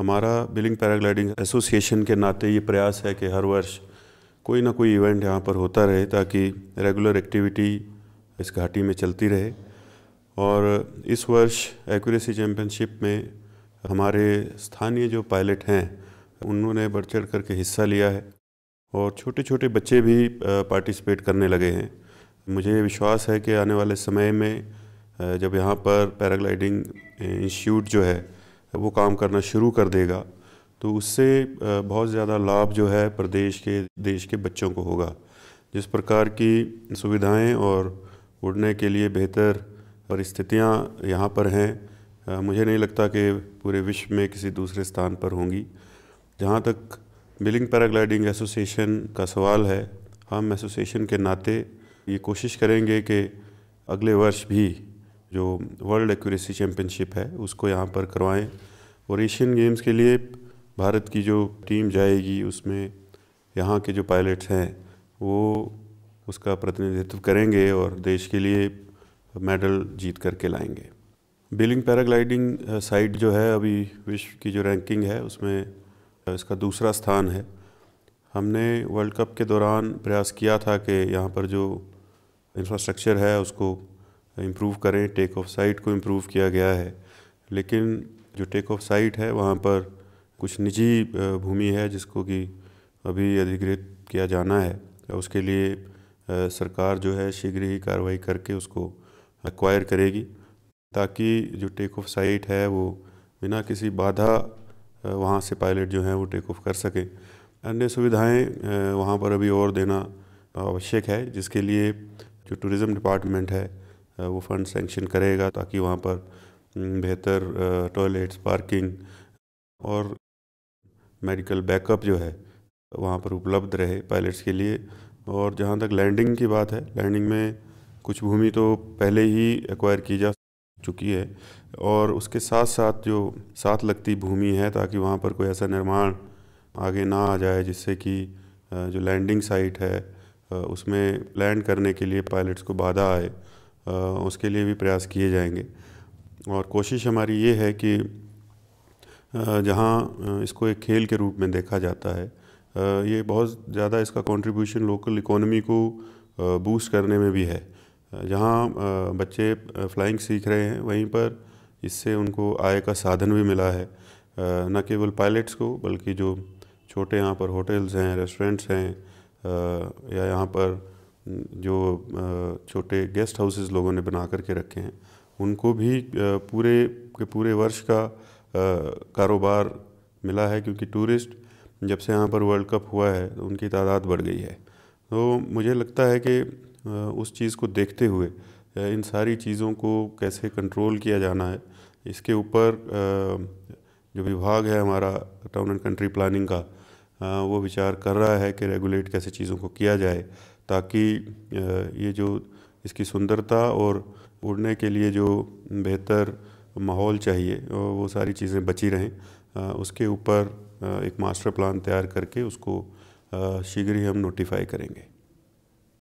हमारा billing paragliding association के नाते ये प्रयास है कि हर वर्ष कोई ना कोई इवेंट यहाँ पर होता रहे ताकि रेगुलर एक्टिविटी इस घाटी में चलती रहे और इस वर्ष एक्यूरेसी चैम्पियनशिप में हमारे स्थानीय जो पायलट हैं उन्होंने बढ़ चढ़ करके हिस्सा लिया है और छोटे छोटे बच्चे भी पार्टिसिपेट करने लगे हैं मुझे विश्वास है कि आने वाले समय में जब यहाँ पर पैराग्लाइडिंग इंस्टीट्यूट जो है वो काम करना शुरू कर देगा तो उससे बहुत ज़्यादा लाभ जो है प्रदेश के देश के बच्चों को होगा जिस प्रकार की सुविधाएं और उड़ने के लिए बेहतर परिस्थितियां यहाँ पर हैं मुझे नहीं लगता कि पूरे विश्व में किसी दूसरे स्थान पर होंगी जहाँ तक बिलिंग पैराग्लाइडिंग एसोसिएशन का सवाल है हम एसोसिएशन के नाते ये कोशिश करेंगे कि अगले वर्ष भी जो वर्ल्ड एक्यूरेसी चैम्पियनशिप है उसको यहाँ पर करवाएं और एशियन गेम्स के लिए भारत की जो टीम जाएगी उसमें यहाँ के जो पायलट्स हैं वो उसका प्रतिनिधित्व करेंगे और देश के लिए मेडल जीत करके लाएंगे बिलिंग पैराग्लाइडिंग साइट जो है अभी विश्व की जो रैंकिंग है उसमें इसका दूसरा स्थान है हमने वर्ल्ड कप के दौरान प्रयास किया था कि यहाँ पर जो इंफ्रास्ट्रक्चर है उसको इम्प्रूव तो करें टेक ऑफ साइट को इम्प्रूव किया गया है लेकिन जो टेक ऑफ साइट है वहाँ पर कुछ निजी भूमि है जिसको कि अभी अधिग्रहित किया जाना है तो उसके लिए सरकार जो है शीघ्र ही कार्रवाई करके उसको एक्वायर करेगी ताकि जो टेक ऑफ साइट है वो बिना किसी बाधा वहाँ से पायलट जो हैं वो टेक ऑफ कर सकें अन्य सुविधाएं वहाँ पर अभी और देना आवश्यक है जिसके लिए जो टूरिज़्म डिपार्टमेंट है वो फंड सेंक्शन करेगा ताकि वहाँ पर बेहतर टॉयलेट्स पार्किंग और मेडिकल बैकअप जो है वहाँ पर उपलब्ध रहे पायलट्स के लिए और जहाँ तक लैंडिंग की बात है लैंडिंग में कुछ भूमि तो पहले ही एक्वायर की जा चुकी है और उसके साथ साथ जो साथ लगती भूमि है ताकि वहाँ पर कोई ऐसा निर्माण आगे ना आ जाए जिससे कि जो लैंडिंग साइट है उसमें लैंड करने के लिए पायलट्स को बाधा आए उसके लिए भी प्रयास किए जाएंगे और कोशिश हमारी ये है कि जहाँ इसको एक खेल के रूप में देखा जाता है ये बहुत ज़्यादा इसका कंट्रीब्यूशन लोकल इकोनॉमी को बूस्ट करने में भी है जहाँ बच्चे फ्लाइंग सीख रहे हैं वहीं पर इससे उनको आय का साधन भी मिला है न केवल पायलट्स को बल्कि जो छोटे यहाँ पर होटल्स हैं रेस्टोरेंट्स हैं या यहाँ पर जो छोटे गेस्ट हाउसेस लोगों ने बना करके रखे हैं उनको भी पूरे के पूरे वर्ष का कारोबार मिला है क्योंकि टूरिस्ट जब से यहाँ पर वर्ल्ड कप हुआ है तो उनकी तादाद बढ़ गई है तो मुझे लगता है कि उस चीज़ को देखते हुए इन सारी चीज़ों को कैसे कंट्रोल किया जाना है इसके ऊपर जो विभाग है हमारा टाउन एंड कंट्री प्लानिंग का वो विचार कर रहा है कि रेगुलेट कैसे चीज़ों को किया जाए ताकि ये जो इसकी सुंदरता और उड़ने के लिए जो बेहतर माहौल चाहिए वो सारी चीज़ें बची रहें उसके ऊपर एक मास्टर प्लान तैयार करके उसको शीघ्र ही हम नोटिफाई करेंगे